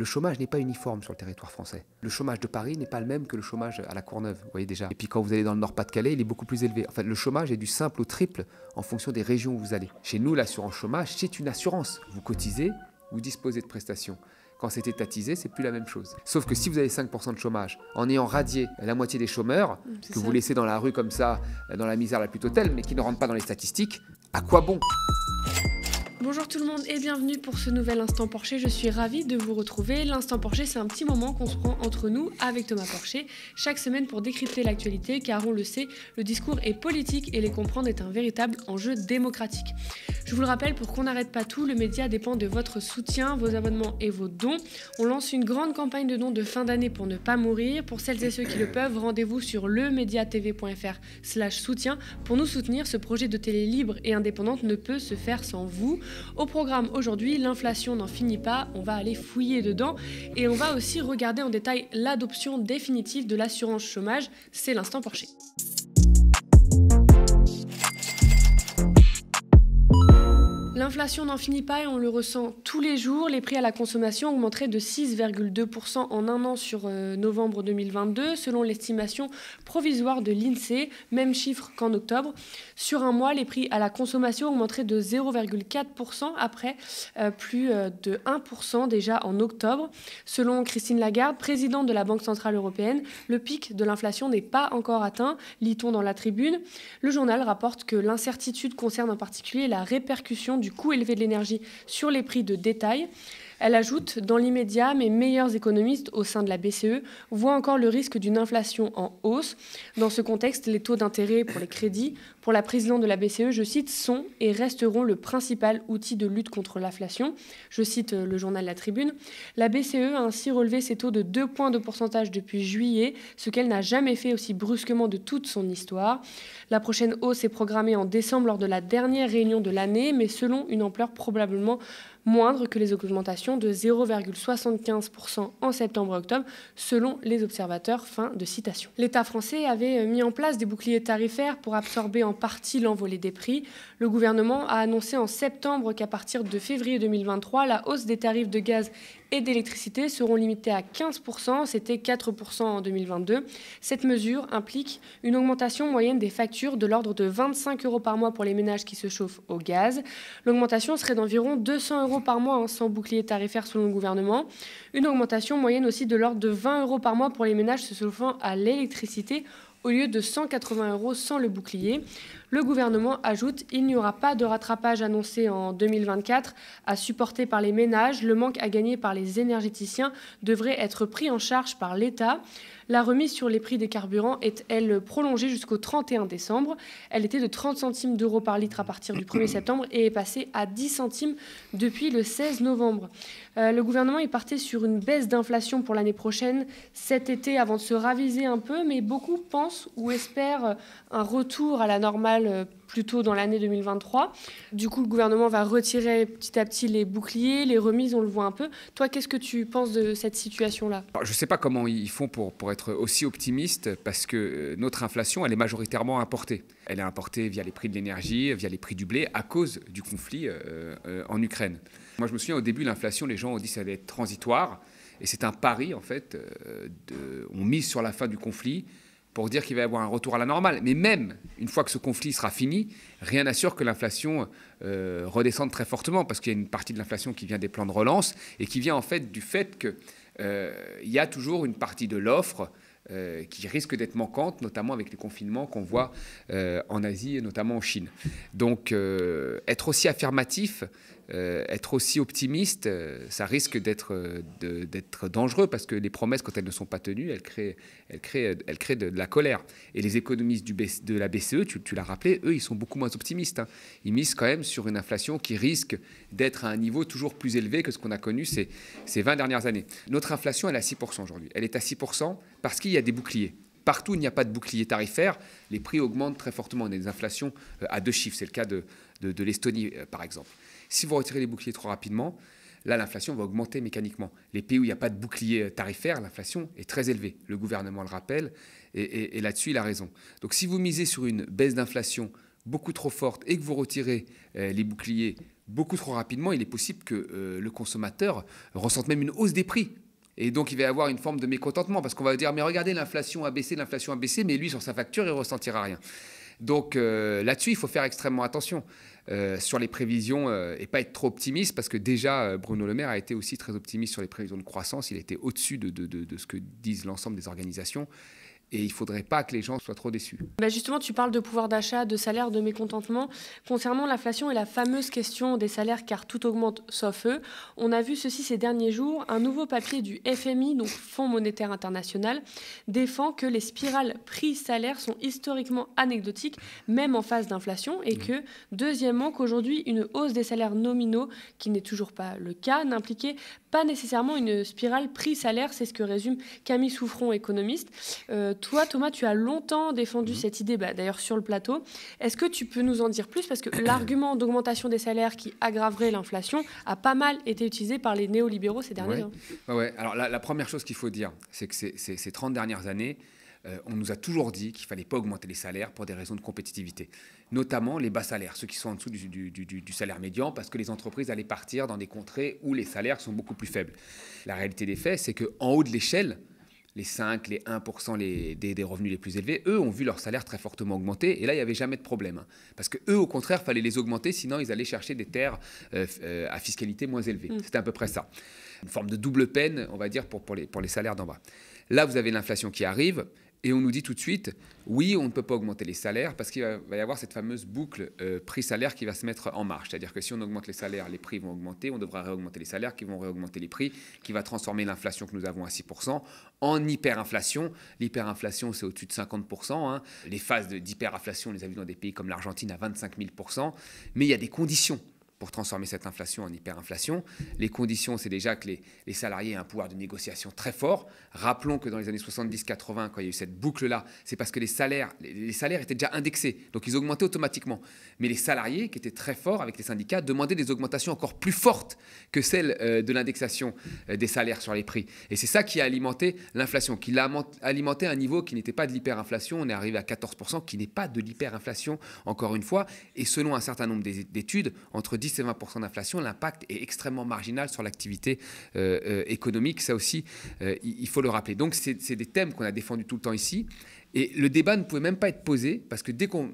Le chômage n'est pas uniforme sur le territoire français. Le chômage de Paris n'est pas le même que le chômage à la Courneuve, vous voyez déjà. Et puis quand vous allez dans le Nord-Pas-de-Calais, il est beaucoup plus élevé. En fait, le chômage est du simple au triple en fonction des régions où vous allez. Chez nous, l'assurance chômage, c'est une assurance. Vous cotisez, vous disposez de prestations. Quand c'est étatisé, c'est plus la même chose. Sauf que si vous avez 5% de chômage, en ayant radié la moitié des chômeurs, mm, que vous laissez dans la rue comme ça, euh, dans la misère la plus totale, mais qui ne rentrent pas dans les statistiques, à quoi bon Bonjour tout le monde et bienvenue pour ce nouvel Instant Porcher. Je suis ravie de vous retrouver. L'Instant Porcher, c'est un petit moment qu'on se prend entre nous avec Thomas Porcher chaque semaine pour décrypter l'actualité car on le sait, le discours est politique et les comprendre est un véritable enjeu démocratique. Je vous le rappelle, pour qu'on n'arrête pas tout, le média dépend de votre soutien, vos abonnements et vos dons. On lance une grande campagne de dons de fin d'année pour ne pas mourir. Pour celles et ceux qui le peuvent, rendez-vous sur lemediatv.fr slash soutien. Pour nous soutenir, ce projet de télé libre et indépendante ne peut se faire sans vous. Au programme aujourd'hui, l'inflation n'en finit pas, on va aller fouiller dedans et on va aussi regarder en détail l'adoption définitive de l'assurance chômage. C'est l'instant Porcher. L'inflation n'en finit pas et on le ressent tous les jours. Les prix à la consommation augmenteraient de 6,2% en un an sur euh, novembre 2022, selon l'estimation provisoire de l'INSEE, même chiffre qu'en octobre. Sur un mois, les prix à la consommation augmenteraient de 0,4% après euh, plus euh, de 1% déjà en octobre. Selon Christine Lagarde, présidente de la Banque Centrale Européenne, le pic de l'inflation n'est pas encore atteint, lit-on dans la tribune. Le journal rapporte que l'incertitude concerne en particulier la répercussion du coût élevé de l'énergie sur les prix de détail. Elle ajoute, dans l'immédiat, mes meilleurs économistes au sein de la BCE voient encore le risque d'une inflation en hausse. Dans ce contexte, les taux d'intérêt pour les crédits pour la présidente de la BCE, je cite, sont et resteront le principal outil de lutte contre l'inflation. Je cite euh, le journal La Tribune. La BCE a ainsi relevé ses taux de 2 points de pourcentage depuis juillet, ce qu'elle n'a jamais fait aussi brusquement de toute son histoire. La prochaine hausse est programmée en décembre lors de la dernière réunion de l'année, mais selon une ampleur probablement moindre que les augmentations de 0,75% en septembre-octobre, selon les observateurs. Fin de citation. L'État français avait euh, mis en place des boucliers tarifaires pour absorber en en partie l'envolée des prix, le gouvernement a annoncé en septembre qu'à partir de février 2023, la hausse des tarifs de gaz et d'électricité seront limitées à 15%, c'était 4% en 2022. Cette mesure implique une augmentation moyenne des factures de l'ordre de 25 euros par mois pour les ménages qui se chauffent au gaz. L'augmentation serait d'environ 200 euros par mois hein, sans bouclier tarifaire selon le gouvernement. Une augmentation moyenne aussi de l'ordre de 20 euros par mois pour les ménages se chauffant à l'électricité au lieu de 180 euros sans le bouclier. Le gouvernement ajoute il n'y aura pas de rattrapage annoncé en 2024 à supporter par les ménages. Le manque à gagner par les énergéticiens devrait être pris en charge par l'État. La remise sur les prix des carburants est, elle, prolongée jusqu'au 31 décembre. Elle était de 30 centimes d'euros par litre à partir du 1er septembre et est passée à 10 centimes depuis le 16 novembre. Euh, le gouvernement est parti sur une baisse d'inflation pour l'année prochaine cet été avant de se raviser un peu, mais beaucoup pensent ou espèrent un retour à la normale euh, Plutôt dans l'année 2023. Du coup, le gouvernement va retirer petit à petit les boucliers, les remises, on le voit un peu. Toi, qu'est-ce que tu penses de cette situation-là Je ne sais pas comment ils font pour, pour être aussi optimistes, parce que euh, notre inflation, elle est majoritairement importée. Elle est importée via les prix de l'énergie, via les prix du blé, à cause du conflit euh, euh, en Ukraine. Moi, je me souviens, au début, l'inflation, les gens ont dit que ça allait être transitoire. Et c'est un pari, en fait. de, on mise sur la fin du conflit pour dire qu'il va y avoir un retour à la normale. Mais même une fois que ce conflit sera fini, rien n'assure que l'inflation euh, redescende très fortement, parce qu'il y a une partie de l'inflation qui vient des plans de relance et qui vient en fait du fait qu'il euh, y a toujours une partie de l'offre euh, qui risque d'être manquante, notamment avec les confinements qu'on voit en Asie et notamment en Chine. Donc être aussi affirmatif, euh, être aussi optimiste, euh, ça risque euh, d'être dangereux parce que les promesses, quand elles ne sont pas tenues, elles créent, elles créent, elles créent de, la colère. Et les économistes de la BCE, tu, l'as rappelé, eux, ils sont beaucoup moins optimistes. Hein. Ils misent quand même sur une inflation qui risque d'être à un niveau toujours plus élevé que ce qu'on a connu ces, ces 20 dernières années. Notre inflation, elle est à 6% aujourd'hui. Elle est à 6% parce qu'il y a des boucliers partout où il n'y a pas de bouclier tarifaire, les prix augmentent très fortement. On a des inflations euh, à deux chiffres. C'est le cas de, l'Estonie, euh, par exemple. Si vous retirez les boucliers trop rapidement, là, l'inflation va augmenter mécaniquement. Les pays où il n'y a pas de bouclier euh, tarifaire, l'inflation est très élevée. Le gouvernement le rappelle et, là-dessus, il a raison. Donc si vous misez sur une baisse d'inflation beaucoup trop forte et que vous retirez les boucliers beaucoup trop rapidement, il est possible que le consommateur ressente même une hausse des prix et donc, il va y avoir une forme de mécontentement parce qu'on va dire, mais regardez, l'inflation a baissé, l'inflation a baissé, mais lui, sur sa facture, il ne ressentira rien. Donc euh, là-dessus, il faut faire extrêmement attention euh, sur les prévisions et euh, et pas être trop optimiste parce que déjà, Bruno Le Maire a été aussi très optimiste sur les prévisions de croissance. Il était au-dessus de, ce que disent l'ensemble des organisations et il ne faudrait pas que les gens soient trop déçus. Bah, justement, tu parles de pouvoir d'achat, de salaire, de mécontentement. Concernant l'inflation et la fameuse question des salaires, car tout augmente sauf eux, on a vu ceci ces derniers jours. Un nouveau papier du FMI, donc Fonds monétaire international, défend que les spirales prix-salaires sont historiquement anecdotiques, même en phase d'inflation, et mmh. que, deuxièmement, qu'aujourd'hui, une hausse des salaires nominaux, qui n'est toujours pas le cas, n'impliquait pas nécessairement une spirale prix-salaire. C'est ce que résume Camille Souffron, économiste. Euh, toi, Thomas, tu as longtemps défendu mhm. cette idée, bah, d'ailleurs sur le plateau. Est-ce que tu peux nous en dire plus Parce que l'argument d'augmentation des salaires qui aggraverait l'inflation a pas mal été utilisé par les néolibéraux ces derniers ouais. ans. Alors la, première chose qu'il faut dire, c'est que ces, trente 30 dernières années, euh, on nous a toujours dit qu'il ne fallait pas augmenter les salaires pour des raisons de compétitivité, notamment les bas salaires, ceux qui sont en dessous du, du, salaire médian, parce que les entreprises allaient partir dans des contrées où les salaires sont beaucoup plus faibles. La réalité des faits, c'est qu'en haut de l'échelle, les 5, les 1% les, des, revenus les plus élevés, eux ont vu leur salaire très fortement augmenter. Et là, il n'y avait jamais de problème. Hein. parce que eux, au contraire, fallait les augmenter, sinon ils allaient chercher des terres euh, euh, à fiscalité moins élevée. Mm. C'était à peu près ça. Une forme de double peine, on va dire, pour, pour, les, pour les salaires d'en bas. Là, vous avez l'inflation qui arrive. Et on nous dit tout de suite, oui, on ne peut pas augmenter les salaires parce qu'il va y avoir cette fameuse boucle euh, prix-salaire qui va se mettre en marche. C'est-à-dire que si on augmente les salaires, les prix vont augmenter, on devra réaugmenter les salaires qui vont réaugmenter les prix, qui va transformer l'inflation que nous avons à 6% en hyperinflation. L'hyperinflation, c'est au-dessus de 50%. Hein. Les phases d'hyperinflation, on les a vues dans des pays comme l'Argentine à 25 000%. Mais il y a des conditions pour transformer cette inflation en hyperinflation. Les conditions, c'est déjà que les, les, salariés aient un pouvoir de négociation très fort. Rappelons que dans les années 70-80, quand il y a eu cette boucle-là, c'est parce que les salaires, les, salaires étaient déjà indexés, donc ils augmentaient automatiquement. Mais les salariés, qui étaient très forts avec les syndicats, demandaient des augmentations encore plus fortes que celles euh, de l'indexation euh, des salaires sur les prix. Et c'est ça qui a alimenté l'inflation, qui l'a alimenté à un niveau qui n'était pas de l'hyperinflation. On est arrivé à 14%, qui n'est pas de l'hyperinflation, encore une fois. Et selon un certain nombre d'études, entre 10 et 20 d'inflation, l'impact est extrêmement marginal sur l'activité euh, euh, économique. Ça aussi, euh, il faut le rappeler. Donc, c'est des thèmes qu'on a défendus tout le temps ici. Et le débat ne pouvait même pas être posé parce que dès qu'on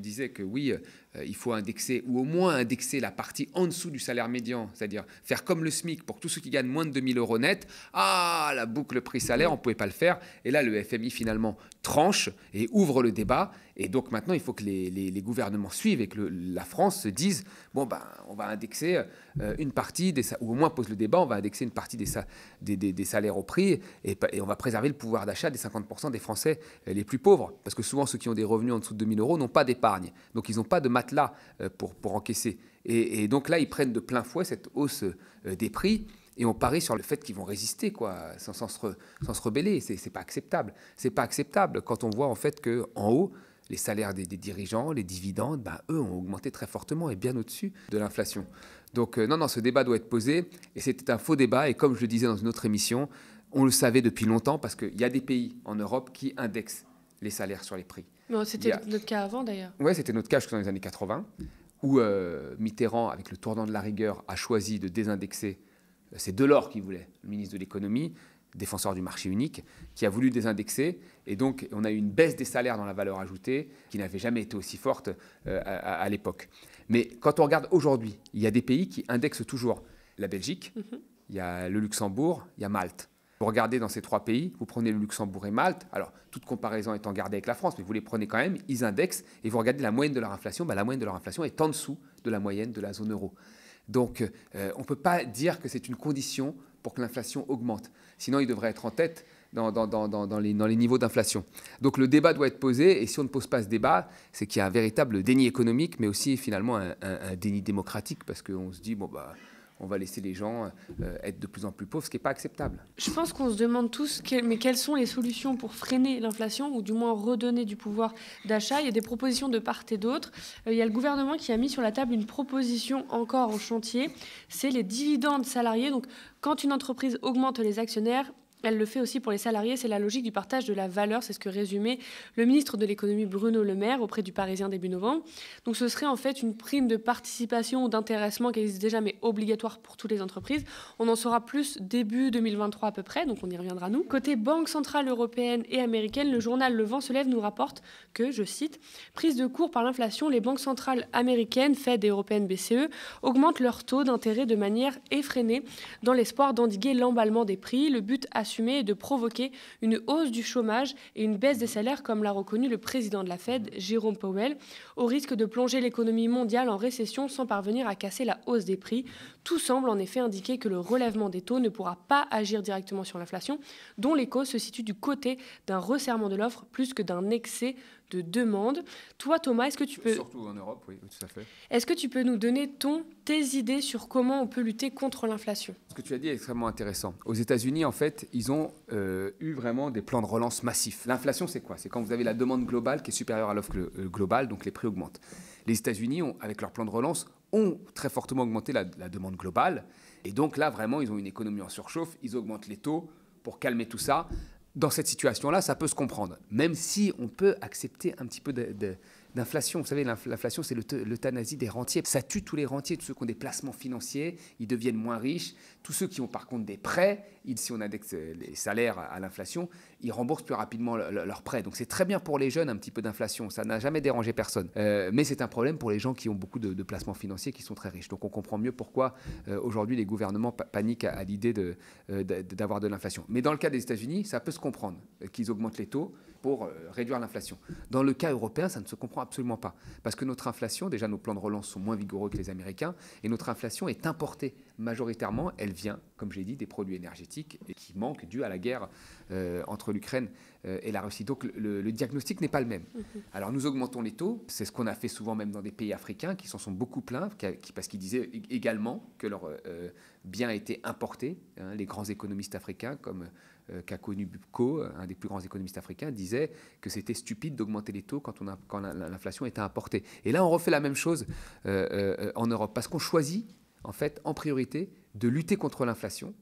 disait que oui, euh, il faut indexer ou au moins indexer la partie en dessous du salaire médian, c'est-à-dire faire comme le SMIC pour tous ceux qui gagnent moins de 2000 euros net. Ah, la boucle prix-salaire, on ne pouvait pas le faire. Et là, le FMI finalement tranche et ouvre le débat. Et donc maintenant, il faut que les, gouvernements suivent et que la France se dise bon, ben, on va indexer euh, une partie des ou au moins pose le débat, on va indexer une partie des, des, salaires au prix et, on va préserver le pouvoir d'achat des 50% des Français euh, les plus pauvres. Parce que souvent, ceux qui ont des revenus en dessous de 2000 euros n'ont pas d'épargne. Donc ils n'ont pas de matériel là euh, pour, pour encaisser. Et, donc là, ils prennent de plein fouet cette hausse euh, des prix. Et on parie sur le fait qu'ils vont résister, quoi, sans, sans, se, rebeller. C'est, n'est pas acceptable. C'est pas acceptable quand on voit en fait que en haut, les salaires des, dirigeants, les dividendes, ben, eux ont augmenté très fortement et bien au-dessus de l'inflation. Donc euh, non, non, ce débat doit être posé. Et c'était un faux débat. Et comme je le disais dans une autre émission, on le savait depuis longtemps parce qu'il y a des pays en Europe qui indexent les salaires sur les prix. C'était notre cas avant d'ailleurs. Oui, c'était notre cas les années 80, où euh, Mitterrand, avec le tournant de la rigueur, a choisi de désindexer. Euh, c'est Delors qui voulait, le ministre de l'économie, défenseur du marché unique, qui a voulu désindexer. Et donc, on a eu une baisse des salaires dans la valeur ajoutée qui n'avait jamais été aussi forte euh, à, l'époque. Mais quand on regarde aujourd'hui, il y a des pays qui indexent toujours. La Belgique, mhm. il y a le Luxembourg, il y a Malte. Vous regardez dans ces trois pays, vous prenez le Luxembourg et Malte, alors toute comparaison étant gardée avec la France, mais vous les prenez quand même, ils indexent, et vous regardez la moyenne de leur inflation, bah, la moyenne de leur inflation est en dessous de la moyenne de la zone euro. Donc euh, on ne peut pas dire que c'est une condition pour que l'inflation augmente, sinon il devrait être en tête dans, les, niveaux d'inflation. Donc le débat doit être posé, et si on ne pose pas ce débat, c'est qu'il y a un véritable déni économique, mais aussi finalement un, déni démocratique, parce qu'on se dit, bon, bah on va laisser les gens euh, être de plus en plus pauvres, ce qui n'est pas acceptable. Je pense qu'on se demande tous, mais quelles sont les solutions pour freiner l'inflation ou du moins redonner du pouvoir d'achat Il y a des propositions de part et d'autre. Euh, il y a le gouvernement qui a mis sur la table une proposition encore au chantier, c'est les dividendes salariés. Donc, quand une entreprise augmente les actionnaires, elle le fait aussi pour les salariés, c'est la logique du partage de la valeur, c'est ce que résumait le ministre de l'économie Bruno Le Maire auprès du Parisien début novembre. Donc ce serait en fait une prime de participation ou d'intéressement qui existe déjà mais obligatoire pour toutes les entreprises. On en saura plus début 2023 à peu près, donc on y reviendra nous. Côté Banque centrale européenne et américaine, le journal Le Vent se lève nous rapporte que, je cite, prise de cours par l'inflation, les banques centrales américaines, Fed et européennes BCE, augmentent leur taux d'intérêt de manière effrénée dans l'espoir d'endiguer l'emballement des prix. Le but assure et de provoquer une hausse du chômage et une baisse des salaires, comme l'a reconnu le président de la Fed, Jérôme Powell, au risque de plonger l'économie mondiale en récession sans parvenir à casser la hausse des prix. Tout semble en effet indiquer que le relèvement des taux ne pourra pas agir directement sur l'inflation, dont les causes se situent du côté d'un resserrement de l'offre plus que d'un excès de demande. Toi, Thomas, est-ce que tu peux... Surtout en Europe, oui, tout à fait. Est-ce que tu peux nous donner ton, tes idées sur comment on peut lutter contre l'inflation Ce que tu as dit est extrêmement intéressant. Aux États-Unis, en fait, ils ont euh, eu vraiment des plans de relance massifs. L'inflation, c'est quoi C'est quand vous avez la demande globale qui est supérieure à l'offre euh, globale, donc les prix augmentent. Les États-Unis, avec leur plan de relance, ont très fortement augmenté la, la demande globale. Et donc là, vraiment, ils ont une économie en surchauffe, ils augmentent les taux pour calmer tout ça dans cette situation-là, ça peut se comprendre, même si on peut accepter un petit peu d'inflation. Vous savez, l'inflation, c'est l'euthanasie des rentiers. Ça tue tous les rentiers, tous ceux qui ont des placements financiers, ils deviennent moins riches. Tous ceux qui ont par contre des prêts, si on indexe les salaires à l'inflation, ils remboursent plus rapidement leurs prêts. Donc c'est très bien pour les jeunes, un petit peu d'inflation. Ça n'a jamais dérangé personne. Euh, mais c'est un problème pour les gens qui ont beaucoup de, placements financiers, qui sont très riches. Donc on comprend mieux pourquoi euh, aujourd'hui les gouvernements paniquent à, l'idée euh, d'avoir de, de l'inflation. Mais dans le cas des États-Unis, ça peut se comprendre qu'ils augmentent les taux pour réduire l'inflation. Dans le cas européen, ça ne se comprend absolument pas. Parce que notre inflation, déjà nos plans de relance sont moins vigoureux que les Américains, et notre inflation est importée majoritairement, elle vient, comme j'ai dit, des produits énergétiques qui manquent dû à la guerre euh, entre l'Ukraine euh, et la Russie. Donc le, diagnostic n'est pas le même. Mhm. Alors nous augmentons les taux, c'est ce qu'on a fait souvent même dans des pays africains qui s'en sont beaucoup plaints, parce qu'ils disaient également que leurs euh, biens étaient importés. Hein. les grands économistes africains comme qu'a connu un des plus grands économistes africains, disait que c'était stupide d'augmenter les taux quand, quand l'inflation était importée. Et là, on refait la même chose en Europe, parce qu'on choisit en fait, en priorité, de lutter contre l'inflation,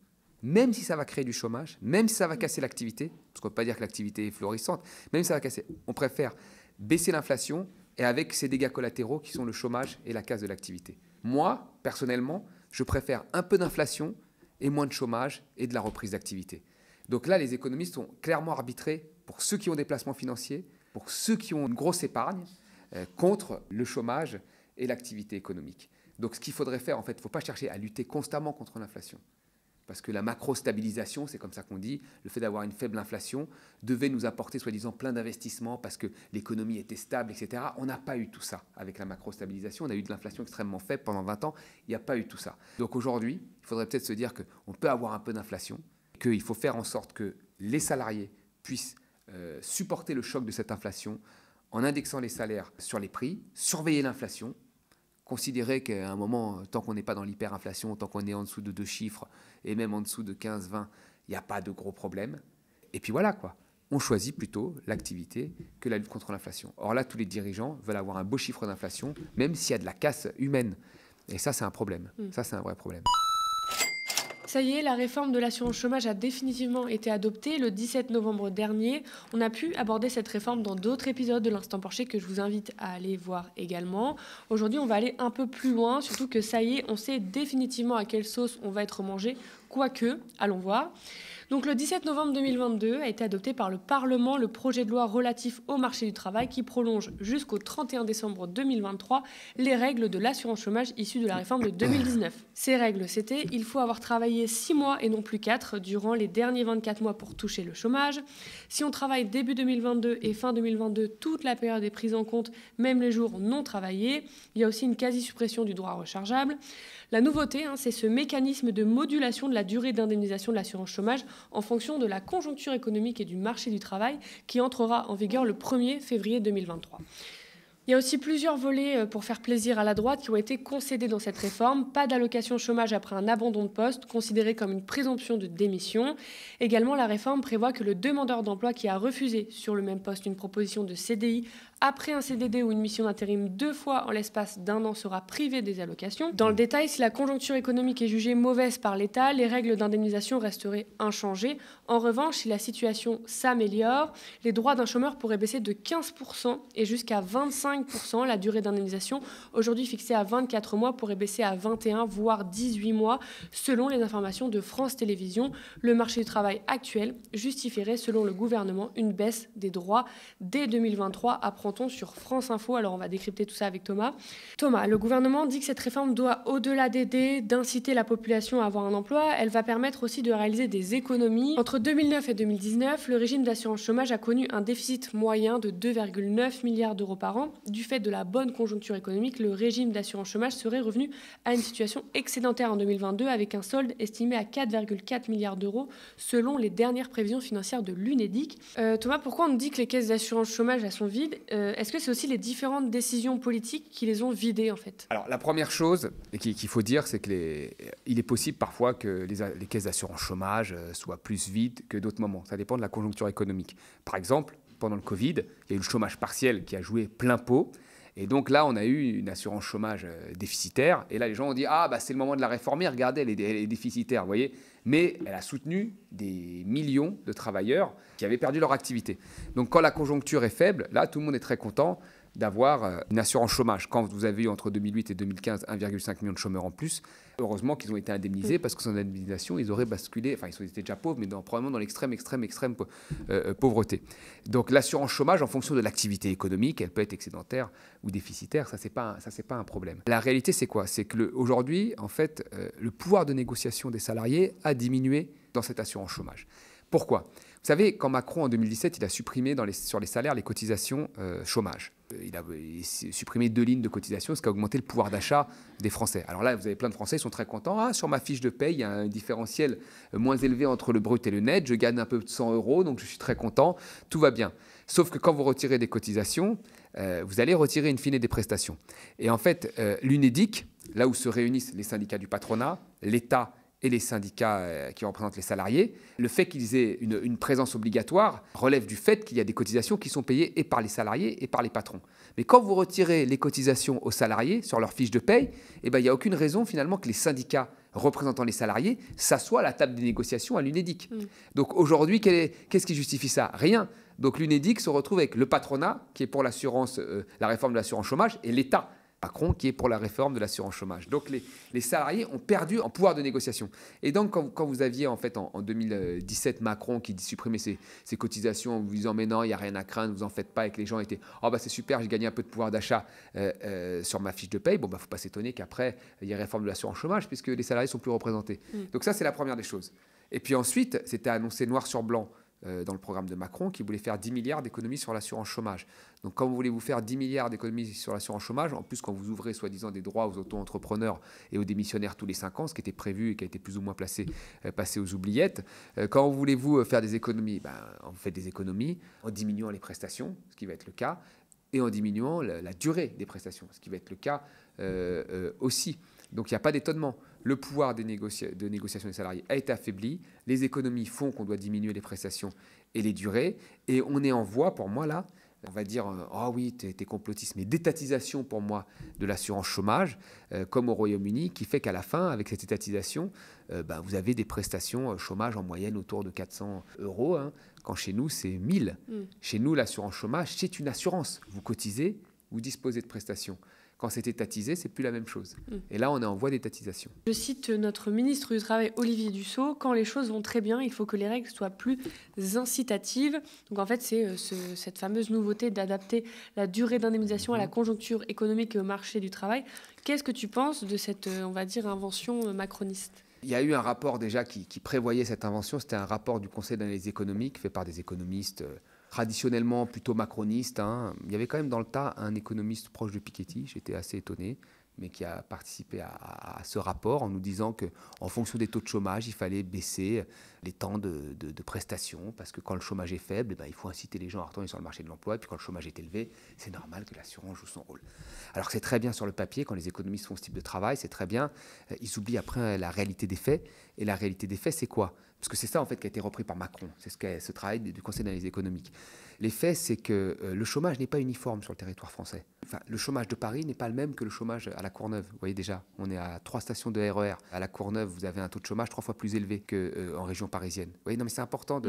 même si ça va créer du chômage, même si ça va casser l'activité, parce qu'on ne peut pas dire que l'activité est florissante, même si ça va casser, on préfère baisser l'inflation et avec ces dégâts collatéraux qui sont le chômage et la casse de l'activité. Moi, personnellement, je préfère un peu d'inflation et moins de chômage et de la reprise d'activité. Donc là, les économistes sont clairement arbitrés pour ceux qui ont des placements financiers, pour ceux qui ont une grosse épargne, euh, contre le chômage et l'activité économique. Donc ce qu'il faudrait faire, en fait, il ne faut pas chercher à lutter constamment contre l'inflation. Parce que la macro-stabilisation, c'est comme ça qu'on dit, le fait d'avoir une faible inflation devait nous apporter soi-disant plein d'investissements parce que l'économie était stable, etc. On n'a pas eu tout ça avec la macro-stabilisation. On a eu de l'inflation extrêmement faible pendant 20 ans. Il n'y a pas eu tout ça. Donc aujourd'hui, il faudrait peut-être se dire qu'on peut avoir un peu d'inflation, qu'il faut faire en sorte que les salariés puissent euh, supporter le choc de cette inflation en indexant les salaires sur les prix, surveiller l'inflation, considérer qu'à un moment, tant qu'on n'est pas dans l'hyperinflation, tant qu'on est en dessous de deux chiffres, et même en dessous de 15-20, il n'y a pas de gros problème. Et puis voilà quoi. On choisit plutôt l'activité que la lutte contre l'inflation. Or là, tous les dirigeants veulent avoir un beau chiffre d'inflation, même s'il y a de la casse humaine. Et ça, c'est un problème. Mm. Ça, c'est un vrai problème. Ça y est, la réforme de l'assurance chômage a définitivement été adoptée le 17 novembre dernier. On a pu aborder cette réforme dans d'autres épisodes de l'Instant porcher que je vous invite à aller voir également. Aujourd'hui, on va aller un peu plus loin, surtout que ça y est, on sait définitivement à quelle sauce on va être mangé, quoique, allons voir. Donc le 17 novembre 2022 a été adopté par le Parlement le projet de loi relatif au marché du travail qui prolonge jusqu'au 31 décembre 2023 les règles de l'assurance chômage issues de la réforme de 2019. Ces règles, c'était il faut avoir travaillé 6 mois et non plus 4 durant les derniers 24 mois pour toucher le chômage. Si on travaille début 2022 et fin 2022, toute la période est prise en compte, même les jours non travaillés. Il y a aussi une quasi-suppression du droit rechargeable. La nouveauté, hein, c'est ce mécanisme de modulation de la durée d'indemnisation de l'assurance chômage en fonction de la conjoncture économique et du marché du travail qui entrera en vigueur le 1er février 2023. Il y a aussi plusieurs volets euh, pour faire plaisir à la droite qui ont été concédés dans cette réforme. Pas d'allocation chômage après un abandon de poste, considéré comme une présomption de démission. Également, la réforme prévoit que le demandeur d'emploi qui a refusé sur le même poste une proposition de CDI après un CDD ou une mission d'intérim deux fois en l'espace d'un an sera privé des allocations. Dans le détail, si la conjoncture économique est jugée mauvaise par l'État, les règles d'indemnisation resteraient inchangées. En revanche, si la situation s'améliore, les droits d'un chômeur pourraient baisser de 15% et jusqu'à 25 la durée d'indemnisation, aujourd'hui fixée à 24 mois, pourrait baisser à 21, voire 18 mois, selon les informations de France Télévisions. Le marché du travail actuel justifierait, selon le gouvernement, une baisse des droits dès 2023, apprend-on sur France Info. Alors on va décrypter tout ça avec Thomas. Thomas, le gouvernement dit que cette réforme doit, au-delà d'aider, d'inciter la population à avoir un emploi, elle va permettre aussi de réaliser des économies. Entre 2009 et 2019, le régime d'assurance chômage a connu un déficit moyen de 2,9 milliards d'euros par an du fait de la bonne conjoncture économique, le régime d'assurance chômage serait revenu à une situation excédentaire en 2022 avec un solde estimé à 4,4 milliards d'euros selon les dernières prévisions financières de l'UNEDIC. Euh, Thomas, pourquoi on dit que les caisses d'assurance chômage sont vides euh, Est-ce que c'est aussi les différentes décisions politiques qui les ont vidées en fait Alors la première chose qu'il faut dire, c'est qu'il est possible parfois que les, les caisses d'assurance chômage euh, soient plus vides que d'autres moments. Ça dépend de la conjoncture économique. Par exemple, pendant le Covid. Il y a eu le chômage partiel qui a joué plein pot. Et donc là, on a eu une assurance chômage euh, déficitaire. Et là, les gens ont dit Ah, bah, c'est le moment de la réformer. Regardez, elle est, déficitaire, vous voyez. Mais elle a soutenu des millions de travailleurs qui avaient perdu leur activité. Donc quand la conjoncture est faible, là, tout le monde est très content d'avoir euh, une assurance chômage. Quand vous avez eu entre 2008 et 2015 1,5 million de chômeurs en plus, heureusement qu'ils ont été indemnisés parce que sans indemnisation, ils auraient basculé, enfin ils étaient déjà pauvres, mais dans, probablement dans l'extrême, extrême, extrême euh, euh, pauvreté. Donc l'assurance chômage, en fonction de l'activité économique, elle peut être excédentaire ou déficitaire, ça c'est pas, ça, pas un problème. La réalité c'est quoi C'est qu'aujourd'hui, en fait, le pouvoir de négociation des salariés a diminué dans cette assurance chômage. Pourquoi Vous savez, quand Macron en 2017, il a supprimé dans sur les salaires les cotisations chômage. Euh, il a, supprimé deux lignes de cotisation, ce qui a augmenté le pouvoir d'achat des Français. Alors là, vous avez plein de Français, ils sont très contents. Ah, sur ma fiche de paye, il y a un différentiel moins élevé entre le brut et le net. Je gagne un peu de 100 euros, donc je suis très content. Tout va bien. Sauf que quand vous retirez des cotisations, euh, vous allez retirer une fine des prestations. Et en fait, l'Unédic euh, l'UNEDIC, là où se réunissent les syndicats du patronat, l'État et les syndicats euh, qui représentent les salariés. Le fait qu'ils aient une, présence obligatoire relève du fait qu'il y a des cotisations qui sont payées et par les salariés et par les patrons. Mais quand vous retirez les cotisations aux salariés sur leur fiche de paye, eh ben, il n'y a aucune raison finalement que les syndicats représentant les salariés s'assoient à la table des négociations à l'UNEDIC. Mm. Donc aujourd'hui, qu'est-ce qui justifie ça Rien. Donc l'UNEDIC se retrouve avec le patronat, qui est pour l'assurance, euh, la réforme de l'assurance chômage, et l'État Macron qui est pour la réforme de l'assurance chômage. Donc les, les, salariés ont perdu en pouvoir de négociation. Et donc quand, vous aviez en fait en, 2017 Macron qui supprimait ses, ses, cotisations en vous disant mais non il n'y a rien à craindre, vous en faites pas et que les gens étaient oh bah c'est super j'ai gagné un peu de pouvoir d'achat euh, euh, sur ma fiche de paye, bon bah faut pas s'étonner qu'après il y ait réforme de l'assurance chômage puisque les salariés sont plus représentés. Mm. Donc ça c'est la première des choses. Et puis ensuite c'était annoncé noir sur blanc euh, dans le programme de Macron qui voulait faire 10 milliards d'économies sur l'assurance chômage. Donc quand vous voulez vous faire 10 milliards d'économies sur l'assurance chômage, en plus quand vous ouvrez soi-disant des droits aux auto-entrepreneurs et aux démissionnaires tous les 5 ans, ce qui était prévu et qui a été plus ou moins placé, euh, passé aux oubliettes, euh, quand voulez-vous faire des économies ben, On fait des économies en diminuant les prestations, ce qui va être le cas, et en diminuant la, durée des prestations, ce qui va être le cas aussi. Donc il n'y a pas d'étonnement le pouvoir de négociation des salariés a été affaibli, les économies font qu'on doit diminuer les prestations et les durées, et on est en voie, pour moi là, on va dire, euh, ah oui, t'es es complotiste, mais d'étatisation pour moi de l'assurance chômage, euh, comme au Royaume-Uni, qui fait qu'à la fin, avec cette étatisation, euh, bah, vous avez des prestations chômage en moyenne autour de 400 euros, hein. quand chez nous, c'est 1000. Mmh. Chez nous, l'assurance chômage, c'est une assurance. Vous cotisez, vous disposez de prestations. Quand c'est étatisé, c'est plus la même chose. Mm. Et là, on est en voie d'étatisation. Je cite notre ministre du Travail, Olivier Dussault, quand les choses vont très bien, il faut que les règles soient plus incitatives. Donc en fait, c'est euh, cette fameuse nouveauté d'adapter la durée d'indemnisation à la mm-hmm. conjoncture économique et au marché du travail. Qu'est-ce que tu penses de cette, euh, on va dire, invention euh, macroniste il y a eu un rapport déjà qui, qui prévoyait cette invention, c'était un rapport du Conseil d'analyse économique fait par des économistes traditionnellement plutôt macroniste. Hein. Il y avait quand même dans le tas un économiste proche de Piketty, j'étais assez étonné, mais qui a participé à, ce rapport en nous disant que en fonction des taux de chômage, il fallait baisser les temps de, de, prestations parce que quand le chômage est faible, eh ben, il faut inciter les gens à retourner sur le marché de l'emploi. Et puis quand le chômage est élevé, c'est normal que l'assurance joue son rôle. Alors c'est très bien sur le papier quand les économistes font ce type de travail, c'est très bien. Euh, ils oublient après la réalité des faits. Et la réalité des faits, c'est quoi parce que c'est ça, en fait, qui a été repris par Macron. C'est ce, ce travail du Conseil d'analyse économique. L'effet, c'est que euh, le chômage n'est pas uniforme sur le territoire français. Enfin, le chômage de Paris n'est pas le même que le chômage à La Courneuve. Vous voyez déjà, on est à trois stations de RER. E à La Courneuve, vous avez un taux de chômage trois fois plus élevé qu'en euh, en région parisienne. Vous voyez, non, mais c'est important mm.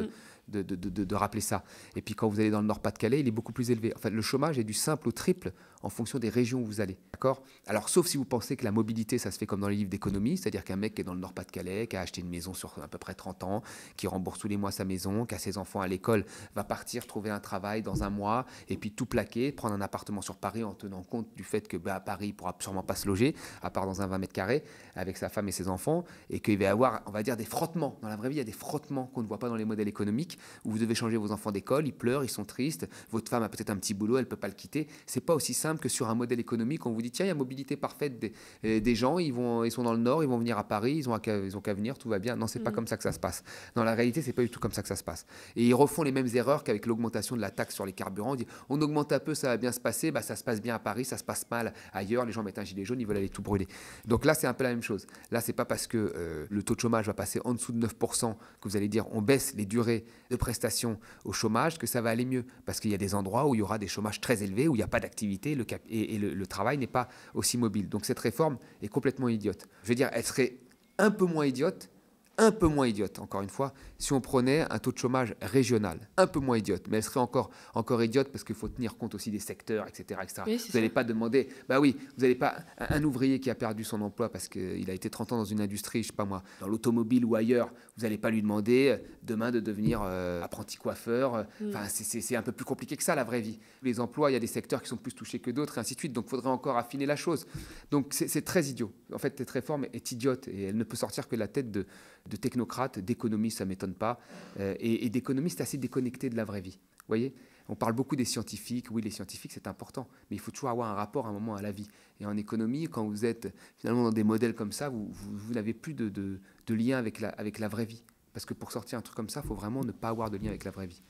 de, de, de, de, rappeler ça. Et puis quand vous allez dans le Nord-Pas-de-Calais, il est beaucoup plus élevé. Enfin, le chômage est du simple au triple en fonction des régions où vous allez. D'accord Alors, sauf si vous pensez que la mobilité, ça se fait comme dans les livres d'économie, c'est-à-dire qu'un mec qui est dans le Nord-Pas-de-Calais, qui a acheté une maison sur à peu près 30 ans, qui rembourse tous les mois sa maison, qui a ses enfants à l'école, va partir trouver un un travail dans un mois et puis tout plaquer, prendre un appartement sur Paris en tenant compte du fait que bah, à Paris, il pourra sûrement pas se loger, à part dans un 20 mètres carrés, avec sa femme et ses enfants, et qu'il va y avoir, on va dire, des frottements. Dans la vraie vie, il y a des frottements qu'on ne voit pas dans les modèles économiques, où vous devez changer vos enfants d'école, ils pleurent, ils sont tristes, votre femme a peut-être un petit boulot, elle peut pas le quitter. C'est pas aussi simple que sur un modèle économique, on vous dit, tiens, il y a mobilité parfaite des, euh, des gens, ils, vont, ils sont dans le nord, ils vont venir à Paris, ils ont qu'à venir, tout va bien. Non, c'est pas mm. comme ça que ça se passe. Dans la réalité, c'est pas du tout comme ça que ça se passe. Et ils refont les mêmes erreurs qu'avec l'augmentation de la taxe sur les carburants. On augmente un peu, ça va bien se passer. Bah, ça se passe bien à Paris, ça se passe mal ailleurs. Les gens mettent un gilet jaune, ils veulent aller tout brûler. Donc là, c'est un peu la même chose. Là, c'est pas parce que euh, le taux de chômage va passer en dessous de 9% que vous allez dire on baisse les durées de prestation au chômage que ça va aller mieux. Parce qu'il y a des endroits où il y aura des chômages très élevés, où il n'y a pas d'activité et, le travail n'est pas aussi mobile. Donc cette réforme est complètement idiote. Je veux dire, elle serait un peu moins idiote un peu moins idiote, encore une fois, si on prenait un taux de chômage régional, un peu moins idiote, mais elle serait encore, encore idiote parce qu'il faut tenir compte aussi des secteurs, etc. etc. vous n'allez pas demander, bah oui, vous n'allez pas, un, ouvrier qui a perdu son emploi parce qu'il a été 30 ans dans une industrie, je sais pas moi, dans l'automobile ou ailleurs, vous n'allez pas lui demander euh, demain de devenir euh, apprenti coiffeur. Euh, mm. Enfin, c'est un peu plus compliqué que ça, la vraie vie. Les emplois, il y a des secteurs qui sont plus touchés que d'autres, ainsi de suite, donc il faudrait encore affiner la chose. Donc c'est très idiot. En fait, cette réforme est idiote et elle ne peut sortir que la tête de de technocrates, d'économistes, ça m'étonne pas, euh, et, d'économistes assez déconnectés de la vraie vie. Vous voyez on parle beaucoup des scientifiques, oui les scientifiques c'est important, mais il faut toujours avoir un rapport à un moment à la vie. Et en économie, quand vous êtes finalement dans des modèles comme ça, vous, n'avez plus de, lien avec la, avec la vraie vie. Parce que pour sortir un truc comme ça, il faut vraiment ne pas avoir de lien avec la vraie vie.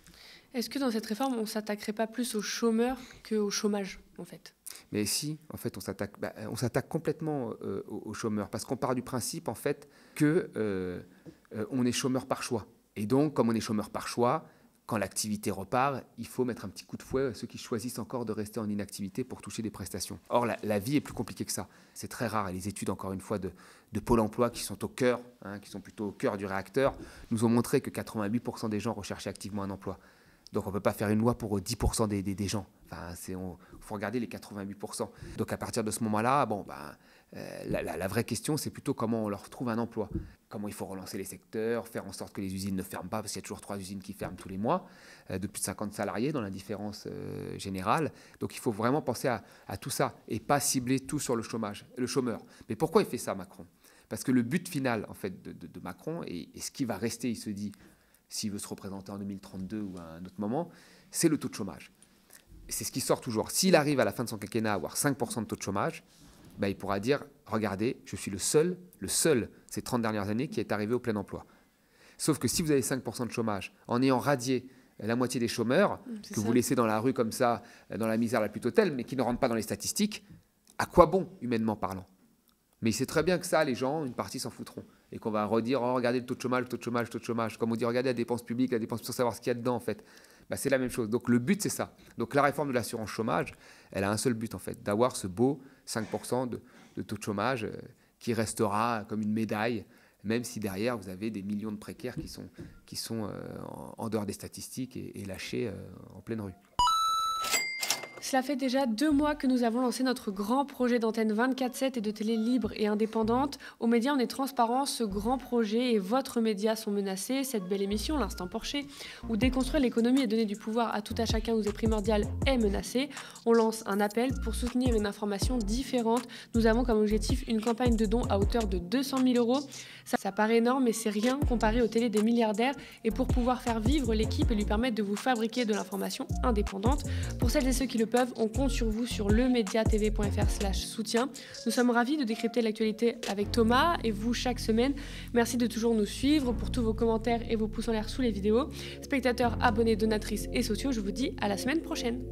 Est-ce que dans cette réforme, on s'attaquerait pas plus aux chômeurs qu'au chômage, en fait Mais si, en fait, on s'attaque, bah, on s'attaque complètement euh, aux, chômeurs, parce qu'on part du principe, en fait, que euh, euh, on est chômeur par choix. Et donc, comme on est chômeur par choix, quand l'activité repart, il faut mettre un petit coup de fouet à ceux qui choisissent encore de rester en inactivité pour toucher des prestations. Or, la, vie est plus compliquée que ça. C'est très rare. Et les études, encore une fois, de, Pôle emploi qui sont au cœur, hein, qui sont plutôt au cœur du réacteur, nous ont montré que 88% des gens recherchaient activement un emploi. Donc on ne peut pas faire une loi pour 10% euh, des, des, gens. Enfin, il faut regarder les 88%. Donc à partir de ce moment-là, bon, ben, euh, la, vraie question, c'est plutôt comment on leur trouve un emploi. Comment il faut relancer les secteurs, faire en sorte que les usines ne ferment pas, parce qu'il y a toujours trois usines qui ferment tous les mois, euh, de plus de 50 salariés dans l'indifférence différence générale. Donc il faut vraiment penser à, tout ça et pas cibler tout sur le chômage, le chômeur. Mais pourquoi il fait ça, Macron Parce que le but final, en fait, de, Macron, et ce qui va rester, il se dit, s'il veut se représenter en 2032 ou à un autre moment, c'est le taux de chômage. C'est ce qui sort toujours. S'il arrive à la fin de son quinquennat à avoir 5% de taux de chômage, ben, il pourra dire, regardez, je suis le seul, le seul ces 30 dernières années qui est arrivé au plein emploi. Sauf que si vous avez 5% de chômage, en ayant radié la moitié des chômeurs, mm, que vous laissez dans la rue comme ça, dans la misère la plus totale, mais qui ne rentre pas dans les statistiques, à quoi bon, humainement parlant Mais il sait très bien que ça, les gens, une partie s'en foutront et qu'on va redire oh, regardez le taux de chômage, le taux de chômage, le taux de chômage, comme on dit regardez la dépense publique, la dépense pour savoir ce qu'il y a dedans en fait. Bah, c'est la même chose. Donc le but c'est ça. Donc la réforme de l'assurance chômage, elle a un seul but en fait, d'avoir ce beau 5% de, taux de chômage euh, qui restera comme une médaille, même si derrière vous avez des millions de précaires qui sont, qui sont euh, en, dehors des statistiques et, lâchés euh, en pleine rue. Cela fait déjà deux mois que nous avons lancé notre grand projet d'antenne 24-7 et de télé libre et indépendante. Au Média, on est transparent, ce grand projet et votre média sont menacés. Cette belle émission, L'Instant Porché, où déconstruire l'économie et donner du pouvoir à tout à chacun nous est primordial, est menacée. On lance un appel pour soutenir une information différente. Nous avons comme objectif une campagne de dons à hauteur de 200 000 euros. Ça, paraît énorme, mais c'est rien comparé aux télé des milliardaires. Et pour pouvoir faire vivre l'équipe et lui permettre de vous fabriquer de l'information indépendante, pour celles et ceux qui le on compte sur vous sur lemediatv.fr soutien. Nous sommes ravis de décrypter l'actualité avec Thomas et vous chaque semaine. Merci de toujours nous suivre pour tous vos commentaires et vos pouces en l'air sous les vidéos. Spectateurs, abonnés, donatrices et sociaux, je vous dis à la semaine prochaine.